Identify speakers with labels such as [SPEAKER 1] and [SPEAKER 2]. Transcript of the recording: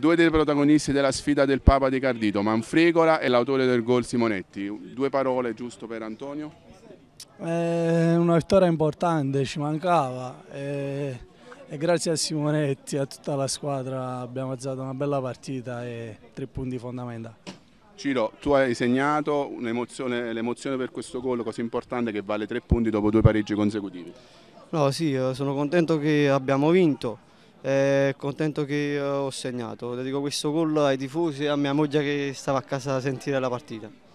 [SPEAKER 1] Due dei protagonisti della sfida del Papa di Cardito, Manfregola e l'autore del gol Simonetti. Due parole giusto per Antonio?
[SPEAKER 2] È eh, una vittoria importante, ci mancava e, eh, e grazie a Simonetti e a tutta la squadra abbiamo alzato una bella partita e tre punti
[SPEAKER 3] fondamentali.
[SPEAKER 4] Ciro, tu hai segnato l'emozione per questo gol così importante che vale tre punti dopo due pareggi consecutivi.
[SPEAKER 3] No, sì, eh, sono contento che abbiamo vinto eh, contento che ho segnato. Dedico questo gol ai tifosi e a mia moglie che stava a casa a sentire la partita.